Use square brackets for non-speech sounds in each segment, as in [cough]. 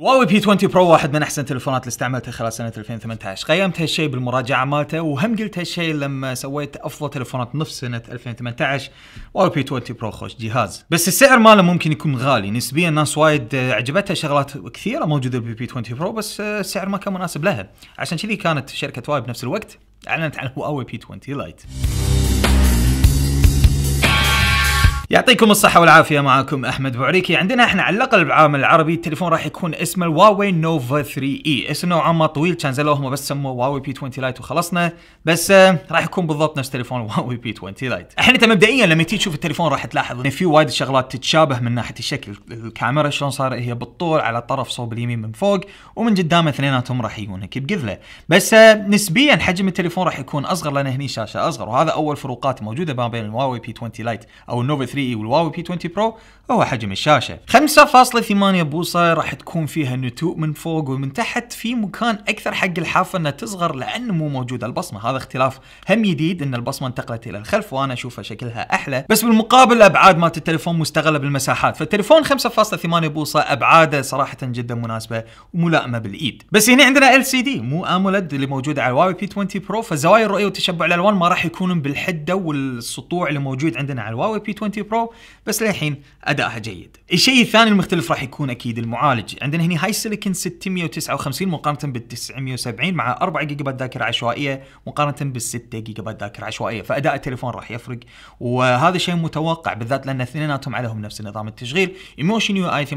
هواوي بي 20 برو واحد من احسن التليفونات اللي استعملتها خلال سنه 2018 قيمت هالشيء بالمراجعه مالته وهم قلت هالشيء لما سويت افضل تليفونات نفس سنه 2018 هواوي بي 20 برو خوش جهاز بس السعر ماله ممكن يكون غالي نسبيا الناس وايد عجبتها شغلات كثيره موجوده بالبي بي 20 برو بس السعر ما كان مناسب لها عشان كذي كانت شركه هواوي بنفس الوقت اعلنت عن هواوي بي 20 لايت يعطيكم الصحة والعافية معاكم أحمد بوعريكي عندنا احنا على الأقل بالعالم العربي التليفون راح يكون اسمه الواوي نوفا 3 اي اسم نوعا ما طويل كان زلوه هم بس سموه واوي بي 20 لايت وخلصنا بس آه، راح يكون بالضبط نفس تليفون [laughs] واوي بي 20 لايت احنا مبدئيا لما تيجي تشوف التليفون راح تلاحظ ان في وايد شغلات تتشابه من ناحية الشكل الكاميرا شلون صار هي بالطول على الطرف صوب اليمين من فوق ومن قدام اثنيناتهم راح هيك بقذله بس آه، نسبيا حجم التليفون راح يكون اصغر لان هني شاشه اصغر وهذا اول فروقات موجوده ما بين الواوي بي 20 لايت او النوفا 3 3 والواوي بي 20 برو هو حجم الشاشه 5.8 بوصه راح تكون فيها نتوء من فوق ومن تحت في مكان اكثر حق الحافه انها تصغر لانه مو موجوده البصمه هذا اختلاف هم جديد ان البصمه انتقلت الى الخلف وانا اشوفها شكلها احلى بس بالمقابل الابعاد مالت التليفون مستغله بالمساحات فالتليفون 5.8 بوصه ابعاده صراحه جدا مناسبه وملائمه بالايد بس هنا عندنا ال سي دي مو امولد اللي موجوده على الواوي بي 20 برو فزوايا الرؤيه وتشبع الالوان ما راح يكونون بالحده والسطوع اللي موجود عندنا على الواوي بي 20 برو بس للحين ادائها جيد. الشيء الثاني المختلف راح يكون اكيد المعالج، عندنا هنا هاي سيليكون 659 مقارنه بال 970 مع 4 جيجا بايت ذاكره عشوائيه مقارنه بال 6 جيجا بايت ذاكره عشوائيه، فاداء التليفون راح يفرق وهذا شيء متوقع بالذات لان اثنيناتهم عليهم نفس نظام التشغيل، ايموشن يو اي 8.1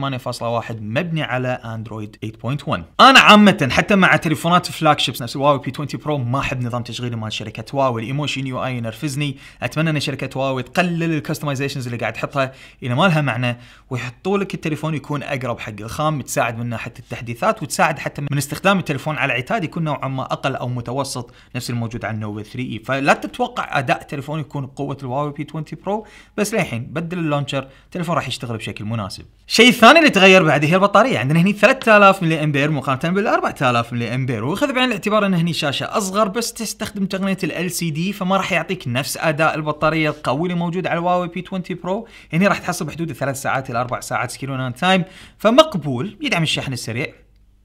مبني على اندرويد 8.1. انا عامه حتى مع تليفونات فلاج شيبس نفس الواوي بي 20 برو ما احب نظام تشغيلي مال شركه واوي، الايموشن يو اي ينرفزني، اتمنى ان شركه واوي تقلل الكستمايزيشن الابلكيشنز اللي قاعد تحطها اذا ما لها معنى ويحطوا لك التليفون يكون اقرب حق الخام تساعد من ناحيه التحديثات وتساعد حتى من استخدام التليفون على عتاد يكون نوعا ما اقل او متوسط نفس الموجود على النوفا 3 اي فلا تتوقع اداء تليفون يكون بقوه الهواوي بي 20 برو بس للحين بدل اللونشر التليفون راح يشتغل بشكل مناسب الشيء الثاني اللي تغير بعد هي البطاريه عندنا هني 3000 ملي امبير مقارنه بال 4000 ملي امبير وخذ بعين الاعتبار ان هني شاشه اصغر بس تستخدم تقنيه ال LCD فما راح يعطيك نفس اداء البطاريه القوي اللي موجود على الواوي بي 20 برو هني راح تحصل بحدود الثلاث ساعات الى اربع ساعات سكرين تايم فمقبول يدعم الشحن السريع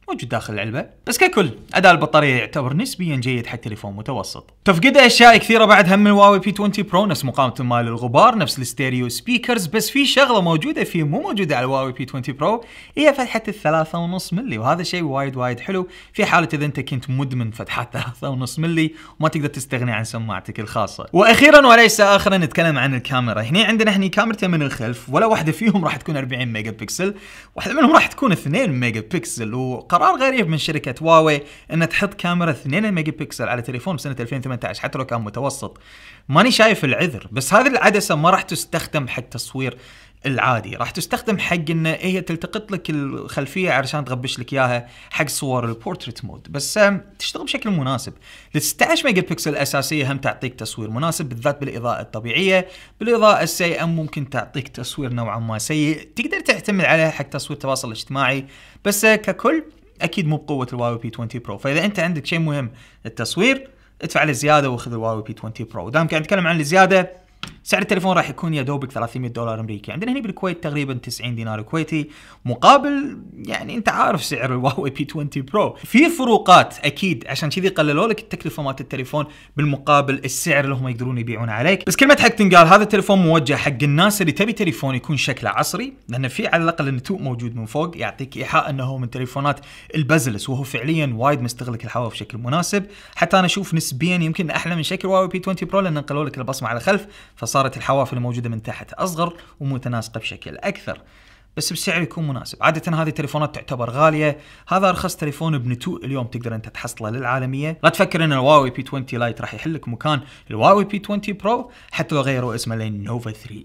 موجود داخل العلبه بس ككل اداء البطاريه يعتبر نسبيا جيد حق تليفون متوسط تفقد اشياء كثيره بعد هم الواوي بي 20 برو نفس مقاومه مال الغبار نفس الستيريو سبيكرز بس في شغله موجوده فيه مو موجوده على الواوي بي 20 برو هي فتحه الثلاثة ونص ملي وهذا شيء وايد وايد حلو في حاله اذا انت كنت مدمن فتحات ثلاثة ونص ملي وما تقدر تستغني عن سماعتك الخاصه واخيرا وليس اخرا نتكلم عن الكاميرا هنا عندنا هني كاميرتين من الخلف ولا واحده فيهم راح تكون 40 ميجا بكسل واحده منهم راح تكون 2 ميجا بكسل وقرار قرار غريب من شركه هواوي ان تحط كاميرا 2 ميجا بكسل على تليفون سنة 2018 حتى لو كان متوسط ماني شايف العذر بس هذه العدسه ما راح تستخدم حق تصوير العادي راح تستخدم حق ان هي إيه تلتقط لك الخلفيه عشان تغبش لك اياها حق صور البورتريت مود بس تشتغل بشكل مناسب ال 16 ميجا بكسل الاساسيه هم تعطيك تصوير مناسب بالذات بالاضاءه الطبيعيه بالاضاءه السيئه ممكن تعطيك تصوير نوعا ما سيء تقدر تعتمد عليها حق تصوير التواصل الاجتماعي بس آه، ككل اكيد مو بقوه الواوي بي 20 برو فاذا انت عندك شيء مهم التصوير ادفع له زياده واخذ الواوي بي 20 برو دام قاعد نتكلم عن الزياده سعر التليفون راح يكون يا دوبك 300 دولار امريكي عندنا هنا بالكويت تقريبا 90 دينار كويتي مقابل يعني انت عارف سعر الواوي بي 20 برو في فروقات اكيد عشان كذي قللوا لك التكلفه مالت التليفون بالمقابل السعر اللي هم يقدرون يبيعون عليك بس كلمه حق تنقال هذا التليفون موجه حق الناس اللي تبي تليفون يكون شكله عصري لان في على الاقل النتوء موجود من فوق يعطيك ايحاء انه هو من تليفونات البزلس وهو فعليا وايد مستغلك الهواء بشكل مناسب حتى انا اشوف نسبيا يمكن احلى من شكل واوي بي 20 برو لان نقلوا لك البصمه على الخلف صارت الحواف الموجوده من تحت اصغر ومتناسقه بشكل اكثر بس بسعر يكون مناسب عادة هذه التليفونات تعتبر غالية هذا أرخص تليفون بنتو اليوم تقدر أنت تحصله للعالمية لا تفكر أن الواوي بي 20 لايت راح يحلك مكان الواوي بي 20 برو حتى لو غيروا اسمه لنوفا 3 اي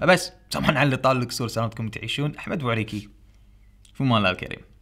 فبس سامحون على اللي طال الكسور سلامتكم تعيشون أحمد بوعريكي في مال الكريم